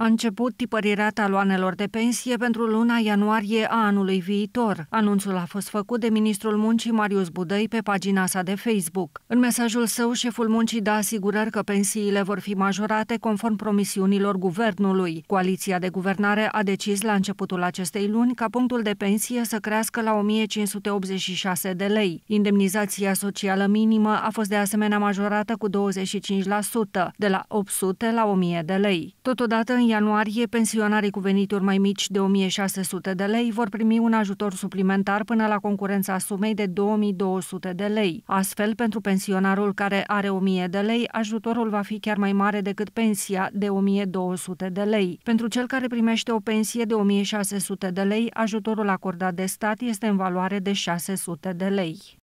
A început tipărirea taloanelor de pensie pentru luna ianuarie a anului viitor. Anunțul a fost făcut de ministrul muncii Marius Budăi pe pagina sa de Facebook. În mesajul său, șeful muncii dă asigurări că pensiile vor fi majorate conform promisiunilor guvernului. Coaliția de guvernare a decis la începutul acestei luni ca punctul de pensie să crească la 1586 de lei. Indemnizația socială minimă a fost de asemenea majorată cu 25%, de la 800 la 1000 de lei. Totodată, ianuarie, pensionarii cu venituri mai mici de 1600 de lei vor primi un ajutor suplimentar până la concurența sumei de 2200 de lei. Astfel, pentru pensionarul care are 1000 de lei, ajutorul va fi chiar mai mare decât pensia de 1200 de lei. Pentru cel care primește o pensie de 1600 de lei, ajutorul acordat de stat este în valoare de 600 de lei.